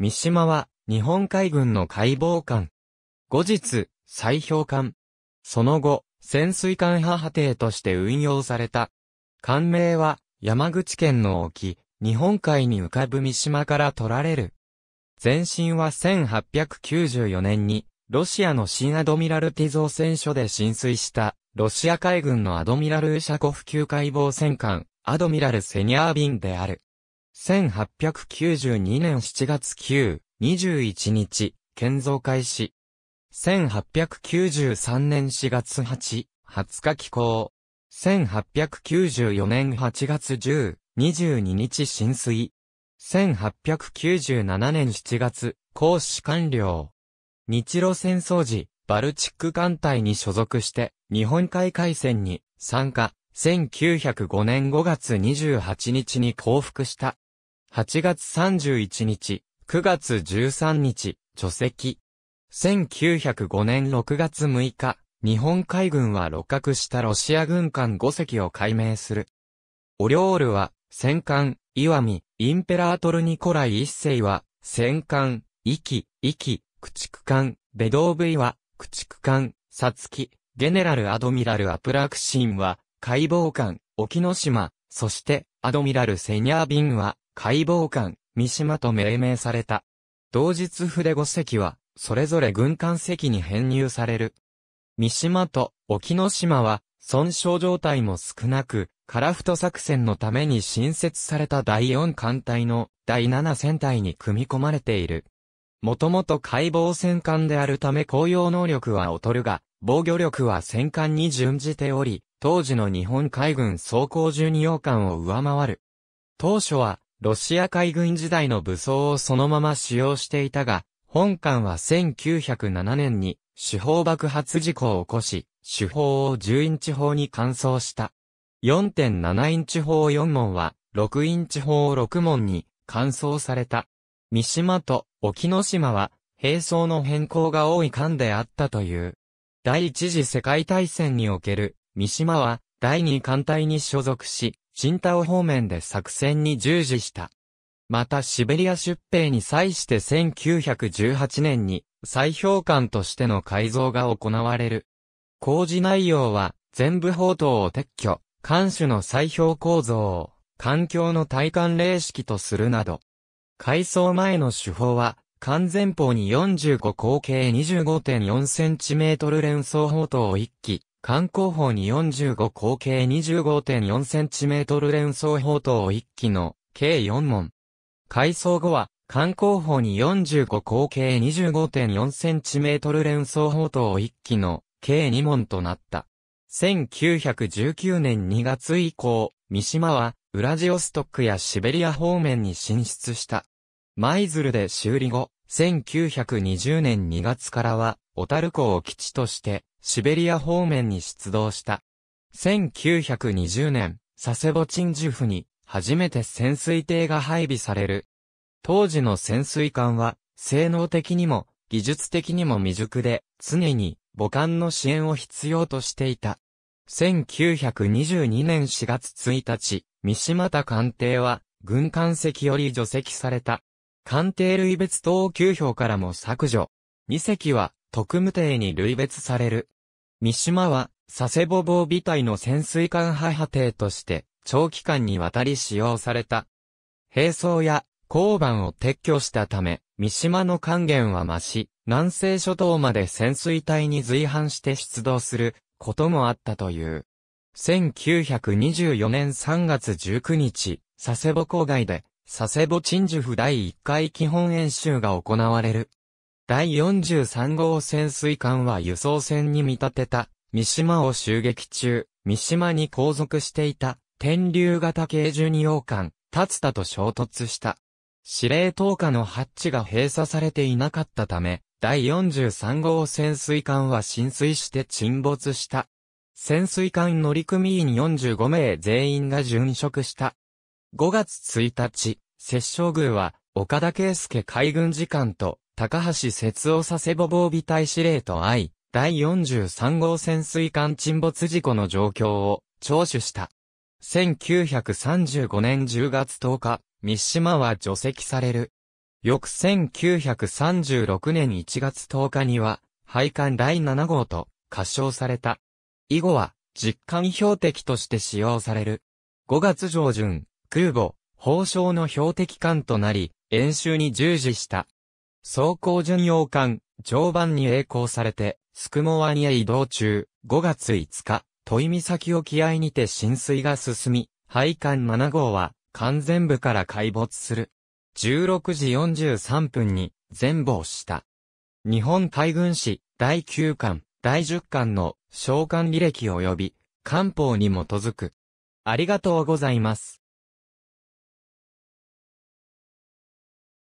三島は、日本海軍の解剖艦。後日、砕氷艦。その後、潜水艦派派艇として運用された。艦名は、山口県の沖、日本海に浮かぶ三島から取られる。前身は1894年に、ロシアの新アドミラルティ造船所で浸水した、ロシア海軍のアドミラルウシャコフ級解剖戦艦、アドミラルセニャービンである。1892年7月9、21日、建造開始。1893年4月8、20日寄港。1894年8月10、22日浸水。1897年7月、公使官僚。日露戦争時、バルチック艦隊に所属して、日本海海戦に参加。1905年5月28日に降伏した。8月31日、9月13日、除籍。1905年6月6日、日本海軍は露角したロシア軍艦5隻を解明する。オリョールは、戦艦、岩見、インペラートルニコライ一世は、戦艦、イキ、イキ、駆逐艦、ベドーブイは、駆逐艦、サツキ、ゲネラルアドミラルアプラクシンは、解剖艦、沖ノ島、そして、アドミラルセニャービンは、解剖官、三島と命名された。同日筆5隻は、それぞれ軍艦席に編入される。三島と沖ノ島は、損傷状態も少なく、カラフト作戦のために新設された第4艦隊の第7戦隊に組み込まれている。もともと解剖戦艦であるため公用能力は劣るが、防御力は戦艦に準じており、当時の日本海軍装甲12洋艦を上回る。当初はロシア海軍時代の武装をそのまま使用していたが、本艦は1907年に手法爆発事故を起こし、手法を10インチ砲に換装した。4.7インチ砲4門は、6インチ砲6門に換装された。三島と沖ノ島は、兵装の変更が多い艦であったという。第一次世界大戦における、三島は、第二艦隊に所属し、チンタオ方面で作戦に従事した。またシベリア出兵に際して1918年に再評官としての改造が行われる。工事内容は全部砲塔を撤去、艦首の再評構造を環境の体感霊式とするなど。改装前の手法は完全砲に45口径 25.4cm 連装砲塔を1機、観光法に45口径 25.4cm 連想砲塔1機の計4門。改装後は、観光法に45口径 25.4cm 連想砲塔1機の計2門となった。1919年2月以降、三島は、ウラジオストックやシベリア方面に進出した。舞鶴で修理後、1920年2月からは、小樽港を基地として、シベリア方面に出動した。1920年、佐世保鎮守府に初めて潜水艇が配備される。当時の潜水艦は、性能的にも、技術的にも未熟で、常に母艦の支援を必要としていた。1922年4月1日、三島田艦艇は、軍艦席より除籍された。艦艇類別等級表からも削除。2隻は、特務艇に類別される。三島は、佐世保防備隊の潜水艦派派艇として、長期間にわたり使用された。兵装や交番を撤去したため、三島の還元は増し、南西諸島まで潜水隊に随伴して出動することもあったという。1924年3月19日、佐世保郊外で、佐世保鎮守府第1回基本演習が行われる。第43号潜水艦は輸送船に見立てた、三島を襲撃中、三島に後続していた、天竜型軽巡洋艦、立田と衝突した。司令塔下のハッチが閉鎖されていなかったため、第43号潜水艦は浸水して沈没した。潜水艦乗組員45名全員が殉職した。5月1日、摂政宮は、岡田圭介海軍次官と、高橋節夫佐世保防備隊司令と会い、第43号潜水艦沈没事故の状況を聴取した。1935年10月10日、三島は除籍される。翌1936年1月10日には、配管第7号と、歌称された。以後は、実艦標的として使用される。5月上旬、空母、砲省の標的艦となり、演習に従事した。走行巡洋艦、常磐に栄光されて、スクモワニへ移動中、5月5日、問岬沖合にて浸水が進み、配管7号は、完全部から解没する。16時43分に、全貌した。日本海軍史、第9巻、第10巻の、召喚履歴及び、官報に基づく。ありがとうございます。